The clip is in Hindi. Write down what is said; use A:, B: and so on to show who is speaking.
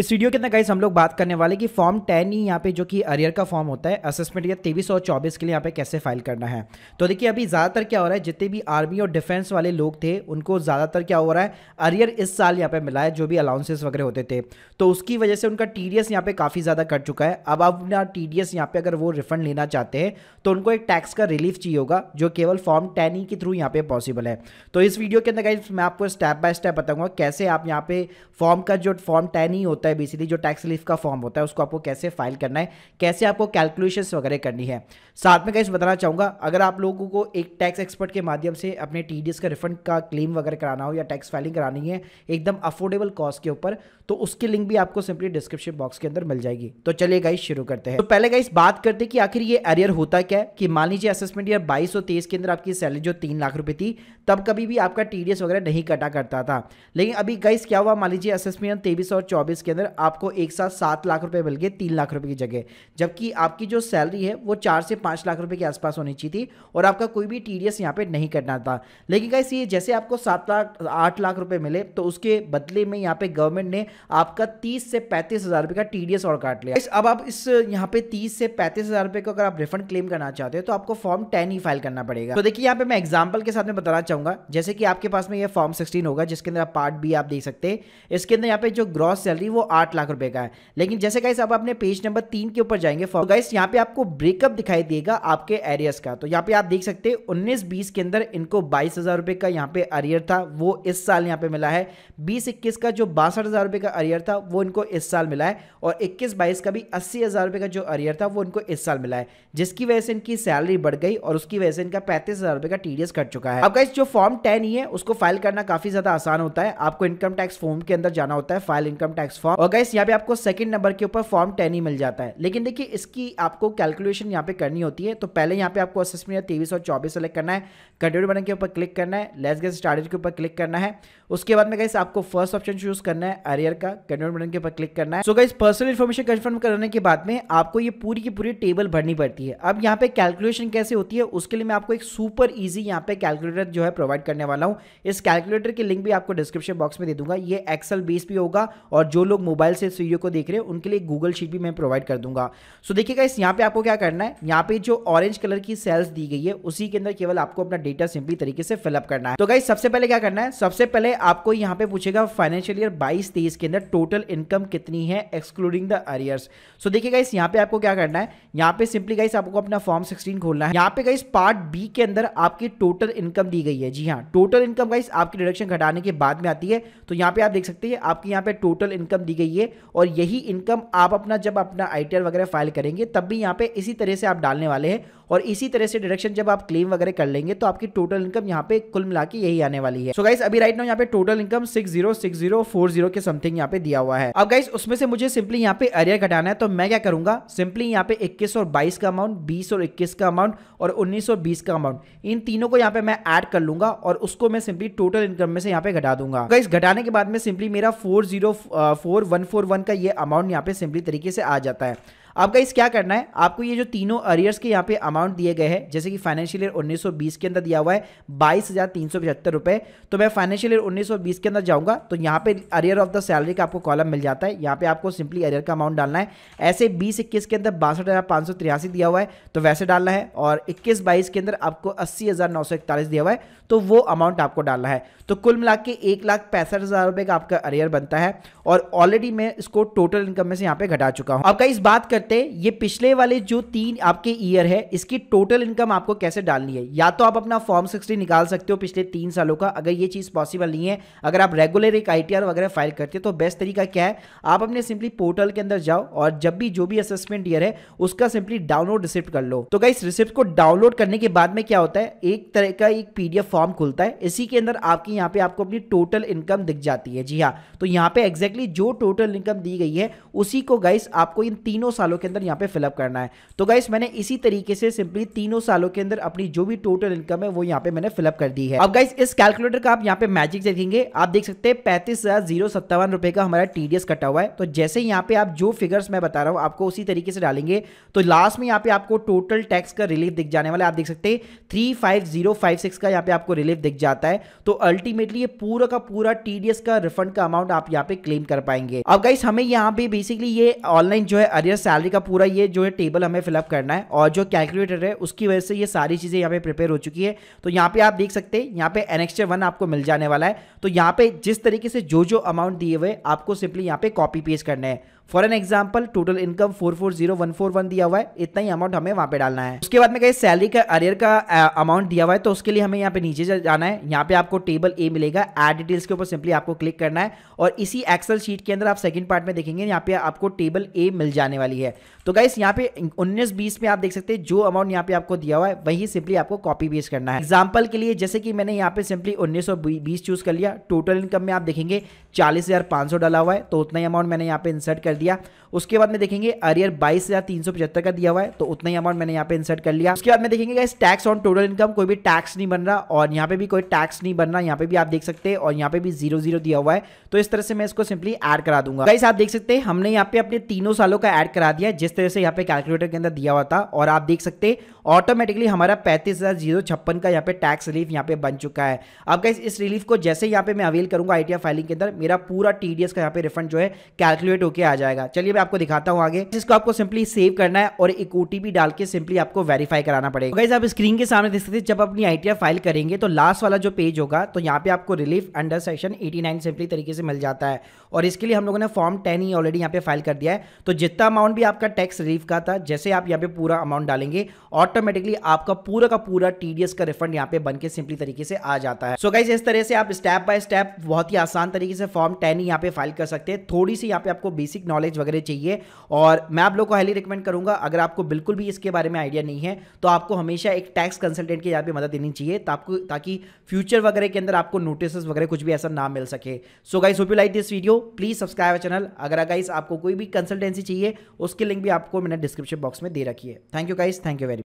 A: इस वीडियो के अंदर गाइस हम लोग बात करने वाले कि फॉर्म टेन ही यहाँ पे जो कि अरियर का फॉर्म होता है असेसमेंट या तेईस और चौबीस के लिए यहाँ पे कैसे फाइल करना है तो देखिए अभी ज़्यादातर क्या हो रहा है जितने भी आर्मी और डिफेंस वाले लोग थे उनको ज़्यादातर क्या हो रहा है अरियर इस साल यहाँ पे मिला है जो भी अलाउंसेस वगैरह होते थे तो उसकी वजह से उनका टी डी एस यहाँ पे काफ़ी ज़्यादा कट चुका है अब आप अपना टी डी एस यहाँ पे अगर वो रिफंड लेना चाहते हैं तो उनको एक टैक्स का रिलीफ चाहिए होगा जो केवल फॉर्म टेन ही के थ्रू यहाँ पे पॉसिबल है तो इस वीडियो के अंदर गाइज मैं आपको स्टेप बाय स्टेप बताऊँगा कैसे आप यहाँ पे फॉर्म का जो फॉर्म टेन ही होता होता है बेसिकली जो टैक्स रिलीफ का फॉर्म होता है उसको आपको कैसे फाइल करना है कैसे आपको कैलकुलेशन वगैरह करनी है साथ में कहीं बताना चाहूँगा अगर आप लोगों को एक टैक्स एक्सपर्ट के माध्यम से अपने टी का रिफंड का क्लेम वगैरह कराना हो या टैक्स फाइलिंग करानी है एकदम अफोर्डेबल कॉस्ट के ऊपर तो उसकी लिंक भी आपको सिंपली डिस्क्रिप्शन बॉक्स के अंदर मिल जाएगी तो चलिए गाइस शुरू करते हैं तो पहले गाइस बात करते हैं कि आखिर ये एरियर होता क्या है कि मान लीजिए असेसमेंट ईयर बाईस के अंदर आपकी सैलरी जो तीन लाख रुपए थी तब कभी भी आपका टीडीएस वगैरह नहीं कटा करता था लेकिन अभी गाइस क्या हुआ मान लीजिए असेसमेंट तेईस और चौबीस के अंदर आपको एक साथ सात लाख रुपए मिल गए तीन लाख रुपए की जगह जबकि आपकी जो सैलरी है वो चार से पाँच लाख रुपए के आसपास होनी चाहिए थी और आपका कोई भी टी डी एस यहाँ पर नहीं करना था लेकिन गाइस ये जैसे आपको सात लाख आठ लाख रुपए मिले तो उसके बदले में यहाँ पे गवर्नमेंट ने आपका तीस से पैंतीस हज़ार रुपये का टी डी एस और काट लिया अब आप इस यहाँ पे तीस से पैंतीस हज़ार रुपये को अगर आप रिफंड क्लेम करना चाहते हो तो आपको फॉर्म टेन ही फाइल करना पड़ेगा तो देखिए यहाँ पे मैं एग्जाम्पल के साथ में बताना चाहूँगा जैसे कि आपके पास में ये फॉर्म सिक्सटीन होगा जिसके अंदर आप पार्ट बी आप देख सकते हैं इसके अंदर यहाँ पे जो ग्रॉस सैलरी वो आठ लाख रुपए का है लेकिन जैसे गाइस आप अपने पेज नंबर तीन के ऊपर जाएंगे गाइस यहाँ पे आपको ब्रेकअप दिखाई देगा आपके एरियस का तो यहाँ पे आप देख सकते हैं उन्नीस बीस के अंदर इनको बाईस हजार रुपए का यहाँ पे अरियर था वो इस साल यहाँ पे मिला है बीस इक्कीस का जो बासठ हजार रुपए का अरियर था वो इनको इस साल मिला है और इक्कीस बाईस का भी अस्सी हजार रुपए का जो अरियर था वो इनको इस साल मिला है जिसकी वजह से इनकी सैलरी बढ़ गई और उसकी वजह से इनका पैंतीस हजार रुपए का टीडीएस कट चुका है अब गाइस जो फॉर्म टेन ही है उसको फाइल करना काफी ज्यादा आसान होता है आपको इनकम टैक्स फॉर्म के अंदर जाना होता है file income tax form form और गाइस यहाँ पे आपको सेकंड नंबर के ऊपर फॉर्म टेन ही मिल जाता है लेकिन देखिए इसकी आपको कैलकुलेशन यहाँ पे करनी होती है तो पहले यहाँ पे आपको असेसमेंट तेईस और चौबीस सेलेक्ट करना है कंटिन्यू बटन के ऊपर क्लिक करना है लेस गेट स्टार्टेज के ऊपर क्लिक करना है उसके बाद में गाइस आपको फर्स्ट ऑप्शन चूज करना है अरियर का कंटिन्यू बटन के ऊपर क्लिक करना है so guys personal information confirm करने के बाद में आपको ये पूरी की पूरी टेबल भरनी पड़ती है अब यहाँ पे कैलकुलेशन कैसे होती है उसके लिए मैं आपको एक सुपर ईजी यहाँ पे कैलकुलेटर जो है प्रोवाइड करने वाला हूँ इस कैलकुलेटर की लिंक भी आपको डिस्क्रिप्शन बॉक्स में दे दूंगा ये एक्सल बेस भी होगा और जो लोग मोबाइल से इस वीडियो को देख रहे हैं उनके लिए गूगल शीट भी मैं प्रोवाइड कर दूंगा सो देखिएगा इस यहाँ पे आपको क्या करना है यहाँ पे जो ऑरेंज कलर की सेल्स दी गई है उसी के अंदर केवल आपको अपना डेटा सिंपली तरीके से फिलअप करना है तो गाइस सबसे पहले क्या करना है सबसे पहले आपको यहाँ पे पूछेगा फाइनेंशियल ईयर बाईस तेईस के अंदर टोटल इनकम कितनी है एक्सक्लूडिंग द अरियर्स सो देखिएगा इस यहाँ पे आपको क्या करना है यहाँ पे सिंपली गाइस आपको अपना फॉर्म सिक्सटीन खोलना है यहाँ पे गाइस पार्ट बी के अंदर आपकी टोटल इनकम दी गई है जी हाँ टोटल इनकम गाइस आपकी डिडक्शन घटाने के बाद में आती है तो यहाँ पे आप देख सकते हैं आपकी यहाँ पे टोटल इनकम दी दी गई है और यही इनकम आप अपना जब अपना आई वगैरह फाइल करेंगे तब भी यहाँ पर इसी तरह से आप डालने वाले हैं और इसी तरह से डायरेक्शन जब आप क्लेम वगैरह कर लेंगे तो आपकी टोटल इनकम यहाँ पे कुल मिला के यही आने वाली है सो so गाइस अभी राइट नाउ यहाँ पे total income six zero six zero four zero के समथिंग यहाँ पे दिया हुआ है अब गाइस उसमें से मुझे सिंपली यहाँ पे अरियर घटाना है तो मैं क्या करूंगा सिंपली यहाँ पे इक्कीस और बाईस का अमाउंट बीस और इक्कीस का अमाउंट और उन्नीस और बीस का अमाउंट इन तीनों को यहाँ पे मैं ऐड कर लूंगा और उसको मैं सिंपली टोटल इनकम में से यहाँ पे घटा दूंगा गाइस घटाने के बाद में सिंपली मेरा four zero four one four one का ये अमाउंट यहाँ पे सिंपली तरीके से आ जाता है आपका इस क्या करना है आपको ये जो तीनों अरियर्स के यहाँ पे अमाउंट दिए गए हैं जैसे कि फाइनेंशियल ईयर 1920 के अंदर दिया हुआ है बाईस हज़ार तीन सौ पचहत्तर तो मैं फाइनेंशियल ईयर 1920 के अंदर जाऊंगा तो यहाँ पे अरियर ऑफ द सैलरी का आपको कॉलम मिल जाता है यहाँ पे आपको सिंपली अरियर का अमाउंट डालना है ऐसे बीस इक्कीस के अंदर बासठ हज़ार सौ दिया हुआ है तो वैसे डालना है और इक्कीस बाईस के अंदर आपको अस्सी हज़ार नौ सौ इकतालीस दिया हुआ है तो वो अमाउंट आपको डालना है तो कुल मिला के एक लाख पैंसठ हज़ार रुपए का आपका अरियर बनता है और ऑलरेडी मैं इसको टोटल इनकम में से यहाँ पे घटा चुका हूँ आपका इस बात कर करते हैं ये पिछले वाले जो तीन आपके ईयर है इसकी टोटल इनकम आपको कैसे डालनी है या तो आप अपना फॉर्म सिक्सटी निकाल सकते हो पिछले तीन सालों का अगर ये चीज़ पॉसिबल नहीं है अगर आप रेगुलर एक आई वगैरह फाइल करते हो तो बेस्ट तरीका क्या है आप अपने सिंपली पोर्टल के अंदर जाओ और जब भी जो भी असेसमेंट ईयर है उसका सिंपली डाउनलोड रिसिप्ट कर लो तो गाइस रिसिप्ट को डाउनलोड करने के बाद में क्या होता है एक तरह का एक पीडीएफ फॉर्म खुलता है इसी के अंदर आपकी यहाँ पे आपको अपनी टोटल इनकम दिख जाती है जी हाँ तो यहाँ पे एग्जैक्टली जो टोटल इनकम दी गई है उसी को गाइस आपको इन तीनों सालों सालों के अंदर यहाँ पे फिलअप करना है तो गाइस मैंने इसी तरीके से सिंपली तीनों सालों के अंदर अपनी जो भी टोटल इनकम है वो यहाँ पे मैंने फिलअप कर दी है अब गाइस इस कैलकुलेटर का आप यहाँ पे मैजिक देखेंगे आप देख सकते हैं पैंतीस हजार जीरो सत्तावन रुपए का हमारा टीडीएस कटा हुआ है तो जैसे यहाँ पे आप जो फिगर्स मैं बता रहा हूँ आपको उसी तरीके से डालेंगे तो लास्ट में यहाँ पे आपको टोटल टैक्स का रिलीफ दिख जाने वाला आप देख सकते हैं three five zero five six का यहाँ पे आपको रिलीफ दिख जाता है तो अल्टीमेटली पूरा का पूरा टीडीएस का रिफंड का अमाउंट आप यहाँ पे क्लेम कर पाएंगे अब गाइस हमें यहाँ पे बेसिकली ये ऑनलाइन जो है अरियर सैलरी सारी का पूरा ये जो है टेबल हमें फिलअप करना है और जो कैलकुलेटर है उसकी वजह से ये सारी चीज़ें यहाँ पे प्रिपेयर हो चुकी है तो यहाँ पे आप देख सकते हैं यहाँ पे एनेक्स्टर वन आपको मिल जाने वाला है तो यहाँ पे जिस तरीके से जो जो अमाउंट दिए हुए आपको सिंपली यहाँ पे कॉपी पेस्ट करना है for an example total income four four zero one four one दिया हुआ है इतना ही अमाउंट हमें वहां पे डालना है उसके बाद में कहीं सैलरी का अरियर का अमाउंट दिया हुआ है तो उसके लिए हमें यहाँ पे नीचे जाना है यहाँ पे आपको टेबल ए मिलेगा एड डिटेल्स के ऊपर सिंपली आपको क्लिक करना है और इसी एक्सल शीट के अंदर आप सेकंड पार्ट में देखेंगे यहाँ पे आपको टेबल ए मिल जाने वाली है तो गाइस यहाँ पे उन्नीस बीस में आप देख सकते हैं जो अमाउंट यहाँ पे आपको दिया हुआ है वही सिंपली आपको कॉपी बेस करना है एग्जाम्पल के लिए जैसे कि मैंने यहाँ पे सिंपली उन्नीस सौ बीस चूज कर लिया टोटल इनकम में आप देखेंगे चालीस डाला हुआ है तो उतना ही अमाउंट मैंने यहाँ पे इंसर्ट कर कर दिया उसके बाद में देखेंगे अरियर बाईस हजार तीन सौ पचहत्तर का दिया हुआ है तो उतना ही अमाउंट मैंने यहाँ पे इंसर्ट कर लिया उसके बाद में देखेंगे guys tax on total income कोई भी टैक्स नहीं बन रहा और यहाँ पे भी कोई टैक्स नहीं बन रहा यहाँ पे भी आप देख सकते हैं और यहाँ पे भी जीरो जीरो दिया हुआ है तो इस तरह से मैं इसको सिंपली एड करा दूंगा गाइस आप देख सकते हैं हमने यहाँ पे अपने तीनों सालों का एड करा दिया जिस तरह से यहाँ पे कैलकुलेटर के अंदर दिया हुआ था और आप देख सकते ऑटोमेटिकली हमारा पैंतीस हजार जीरो छप्पन का यहाँ पे टैक्स रिलीफ यहाँ पे बन चुका है अब गाइस इस रिलीफ को जैसे यहाँ पे मैं अवेल करूंगा आईटीआर फाइलिंग के अंदर मेरा पूरा टीडीएस का यहाँ पे रिफंड जो है कैलकुलेट होकर आ जाएगा चलिए मैं आपको दिखाता हूँ आगे जिसको आपको सिंपली सेव करना है और एक ओटीपी डाल के सिंपली आपको वेरीफाई कराना पड़ेगा गाइज तो आप स्क्रीन के सामने देख सकते जब अपनी आई फाइल करेंगे तो लास्ट वाला जो पेज होगा तो यहाँ पे आपको relief under section eighty simply तरीके से मिल जाता है और इसके लिए हम लोगों ने फॉर्म टेन ही ऑलरेडी यहाँ पे फाइल कर दिया है तो जितना अमाउंट भी आपका टैक्स रिलीफ का था जैसे आप यहाँ पे पूरा अमाउंट डालेंगे ऑटोमेटिकली आपका पूरा का पूरा टीडीएस का रिफंड यहाँ पे बन के सिंपली तरीके से आ जाता है सो so गाइज इस तरह से आप स्टेप बाय स्टेप बहुत ही आसान तरीके से फॉर्म टेन ही यहाँ पे फाइल कर सकते हैं थोड़ी सी यहाँ पे आपको बेसिक नॉलेज वगैरह चाहिए और मैं आप लोग को हाईली रिकमेंड करूंगा अगर आपको बिल्कुल भी इसके बारे में आइडिया नहीं है तो आपको हमेशा एक टैक्स कंसल्टेंट की यहाँ पे मदद देनी चाहिए आपको ताकि फ्यूचर वगैरह के अंदर आपको नोटिस वगैरह कुछ भी ऐसा ना मिल सके so guys hope you like this video please subscribe channel अगर गाइस आपको कोई भी कंसल्टेंसी चाहिए उसकी लिंक भी आपको मैंने डिस्क्रिप्शन बॉक्स में दे रखी है thank you guys thank you very